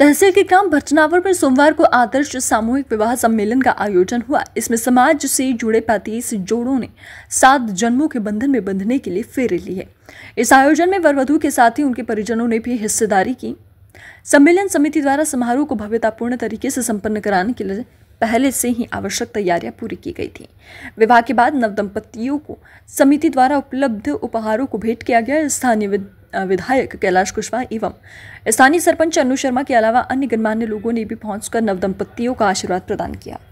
तहसील के ग्राम भटनावर पर सोमवार को आदर्श सामूहिक विवाह सम्मेलन का आयोजन हुआ इसमें समाज से जुड़े पैंतीस जोड़ों ने सात जन्मों के बंधन में बंधने के लिए फेरे लिए इस आयोजन में वरवधु के साथ ही उनके परिजनों ने भी हिस्सेदारी की सम्मेलन समिति द्वारा समारोह को भव्यतापूर्ण तरीके से संपन्न कराने के लिए पहले से ही आवश्यक तैयारियां पूरी की गई थी विवाह के बाद नवदंपतियों को समिति द्वारा उपलब्ध उपहारों को भेंट किया गया स्थानीय विधायक कैलाश कुशवाहा एवं स्थानीय सरपंच अनु शर्मा के अलावा अन्य गणमान्य लोगों ने भी पहुंचकर दंपत्तियों का आशीर्वाद प्रदान किया